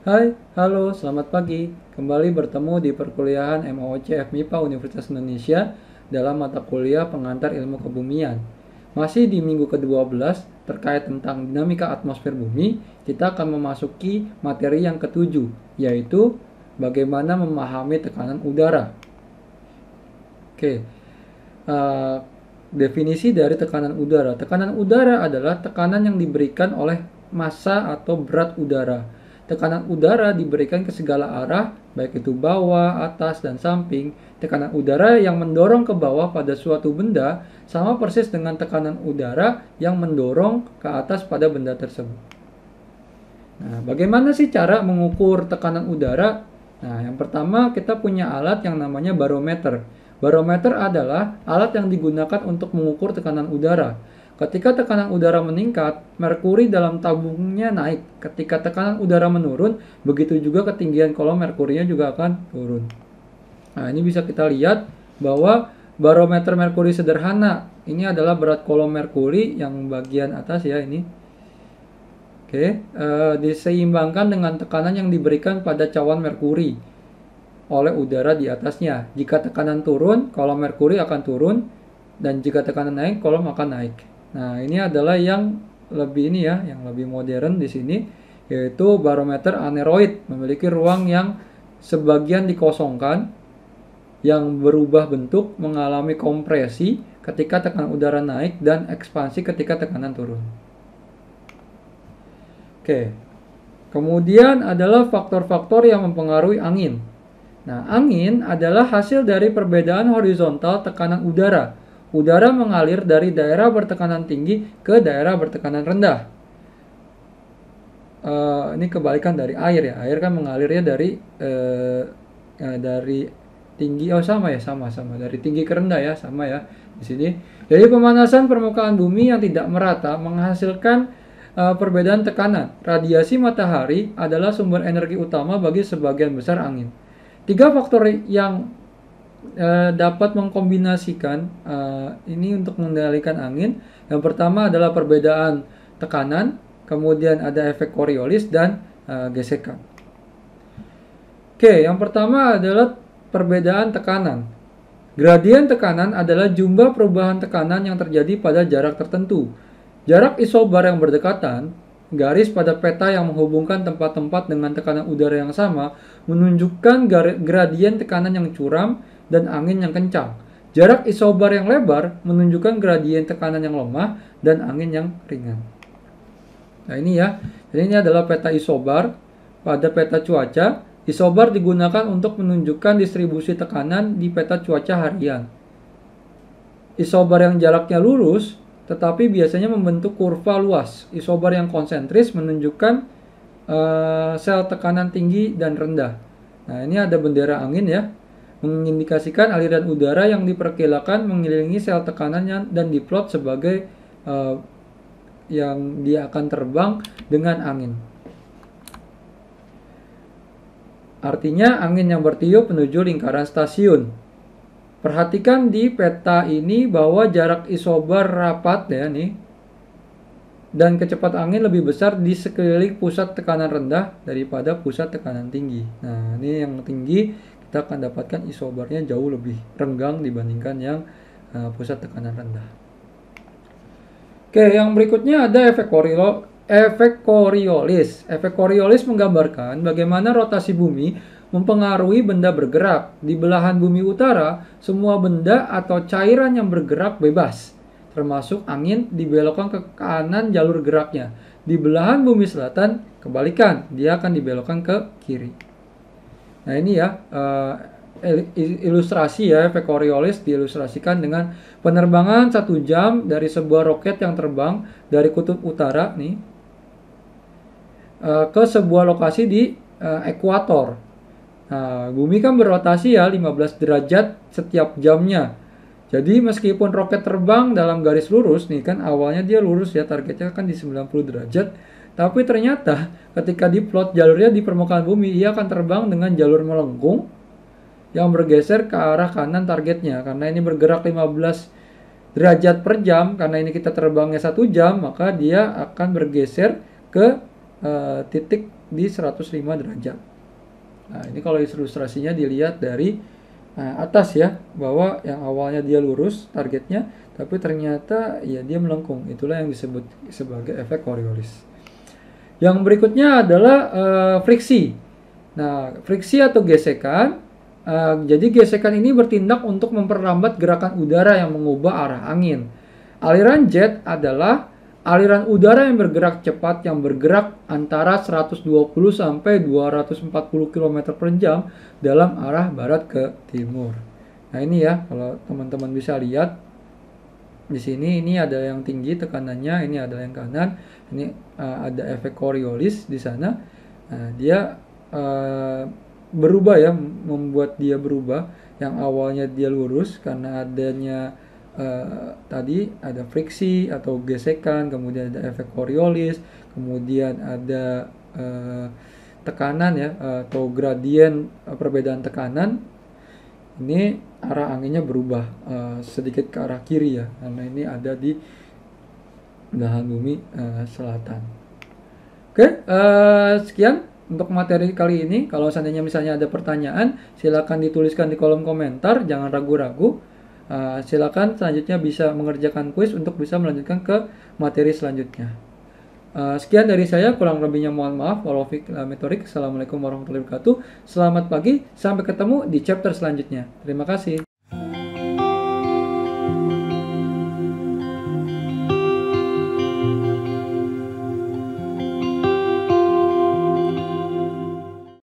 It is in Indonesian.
Hai, halo, selamat pagi. Kembali bertemu di perkuliahan MOOC FMIPA Universitas Indonesia dalam mata kuliah pengantar ilmu kebumian. Masih di minggu ke-12 terkait tentang dinamika atmosfer bumi, kita akan memasuki materi yang ketujuh, yaitu bagaimana memahami tekanan udara. Oke, uh, definisi dari tekanan udara. Tekanan udara adalah tekanan yang diberikan oleh massa atau berat udara Tekanan udara diberikan ke segala arah, baik itu bawah, atas, dan samping. Tekanan udara yang mendorong ke bawah pada suatu benda sama persis dengan tekanan udara yang mendorong ke atas pada benda tersebut. Nah, bagaimana sih cara mengukur tekanan udara? Nah, yang pertama kita punya alat yang namanya barometer. Barometer adalah alat yang digunakan untuk mengukur tekanan udara. Ketika tekanan udara meningkat, merkuri dalam tabungnya naik. Ketika tekanan udara menurun, begitu juga ketinggian kolom merkurinya juga akan turun. Nah, ini bisa kita lihat bahwa barometer merkuri sederhana ini adalah berat kolom merkuri yang bagian atas ya ini. Oke, e, diseimbangkan dengan tekanan yang diberikan pada cawan merkuri oleh udara di atasnya. Jika tekanan turun, kolom merkuri akan turun dan jika tekanan naik, kolom akan naik. Nah, ini adalah yang lebih ini ya, yang lebih modern di sini yaitu barometer aneroid memiliki ruang yang sebagian dikosongkan yang berubah bentuk mengalami kompresi ketika tekanan udara naik dan ekspansi ketika tekanan turun. Oke. Kemudian adalah faktor-faktor yang mempengaruhi angin. Nah, angin adalah hasil dari perbedaan horizontal tekanan udara udara mengalir dari daerah bertekanan tinggi ke daerah bertekanan rendah. Uh, ini kebalikan dari air ya. Air kan mengalirnya dari uh, ya dari tinggi oh sama ya sama sama dari tinggi ke rendah ya sama ya di sini. Jadi pemanasan permukaan bumi yang tidak merata menghasilkan uh, perbedaan tekanan. Radiasi matahari adalah sumber energi utama bagi sebagian besar angin. Tiga faktor yang Eh, dapat mengkombinasikan uh, ini untuk mengendalikan angin. Yang pertama adalah perbedaan tekanan, kemudian ada efek Coriolis dan uh, gesekan. Oke, yang pertama adalah perbedaan tekanan. Gradien tekanan adalah jumlah perubahan tekanan yang terjadi pada jarak tertentu. Jarak isobar yang berdekatan, garis pada peta yang menghubungkan tempat-tempat dengan tekanan udara yang sama, menunjukkan gradien tekanan yang curam dan angin yang kencang. Jarak isobar yang lebar menunjukkan gradien tekanan yang lemah dan angin yang ringan. Nah ini ya, jadi ini adalah peta isobar pada peta cuaca. Isobar digunakan untuk menunjukkan distribusi tekanan di peta cuaca harian. Isobar yang jaraknya lurus tetapi biasanya membentuk kurva luas. Isobar yang konsentris menunjukkan uh, sel tekanan tinggi dan rendah. Nah ini ada bendera angin ya, mengindikasikan aliran udara yang diperkirakan mengelilingi sel tekanannya dan diplot sebagai uh, yang dia akan terbang dengan angin. Artinya angin yang bertiup menuju lingkaran stasiun. Perhatikan di peta ini bahwa jarak isobar rapat ya nih dan kecepatan angin lebih besar di sekeliling pusat tekanan rendah daripada pusat tekanan tinggi. Nah, ini yang tinggi kita akan dapatkan isobarnya jauh lebih renggang dibandingkan yang uh, pusat tekanan rendah. Oke, yang berikutnya ada efek Coriolis. Efek koriolis. efek Coriolis menggambarkan bagaimana rotasi bumi mempengaruhi benda bergerak. Di belahan bumi utara, semua benda atau cairan yang bergerak bebas, termasuk angin dibelokkan ke kanan jalur geraknya. Di belahan bumi selatan, kebalikan, dia akan dibelokkan ke kiri. Nah ini ya uh, ilustrasi ya efek Coriolis diilustrasikan dengan penerbangan satu jam dari sebuah roket yang terbang dari kutub utara nih uh, ke sebuah lokasi di uh, ekuator. Nah, bumi kan berotasi ya 15 derajat setiap jamnya. Jadi meskipun roket terbang dalam garis lurus nih kan awalnya dia lurus ya targetnya kan di 90 derajat tapi ternyata ketika diplot jalurnya di permukaan bumi, ia akan terbang dengan jalur melengkung yang bergeser ke arah kanan targetnya. Karena ini bergerak 15 derajat per jam, karena ini kita terbangnya satu jam, maka dia akan bergeser ke uh, titik di 105 derajat. Nah, ini kalau ilustrasinya dilihat dari uh, atas ya, bahwa yang awalnya dia lurus targetnya, tapi ternyata ya dia melengkung. Itulah yang disebut sebagai efek Coriolis. Yang berikutnya adalah uh, friksi. Nah, friksi atau gesekan. Uh, jadi gesekan ini bertindak untuk memperlambat gerakan udara yang mengubah arah angin. Aliran jet adalah aliran udara yang bergerak cepat yang bergerak antara 120 sampai 240 km per jam dalam arah barat ke timur. Nah ini ya, kalau teman-teman bisa lihat di sini ini ada yang tinggi tekanannya ini ada yang kanan ini uh, ada efek Coriolis di sana nah, dia uh, berubah ya membuat dia berubah yang awalnya dia lurus karena adanya uh, tadi ada friksi atau gesekan kemudian ada efek Coriolis kemudian ada uh, tekanan ya atau gradien perbedaan tekanan ini arah anginnya berubah uh, sedikit ke arah kiri ya karena ini ada di belahan bumi uh, selatan oke okay, uh, eh, sekian untuk materi kali ini kalau seandainya misalnya ada pertanyaan silakan dituliskan di kolom komentar jangan ragu-ragu uh, silakan selanjutnya bisa mengerjakan kuis untuk bisa melanjutkan ke materi selanjutnya Eh, sekian dari saya, kurang lebihnya mohon maaf. Walofik eh, Metorik. Assalamualaikum warahmatullahi wabarakatuh. Selamat pagi, sampai ketemu di chapter selanjutnya. Terima kasih.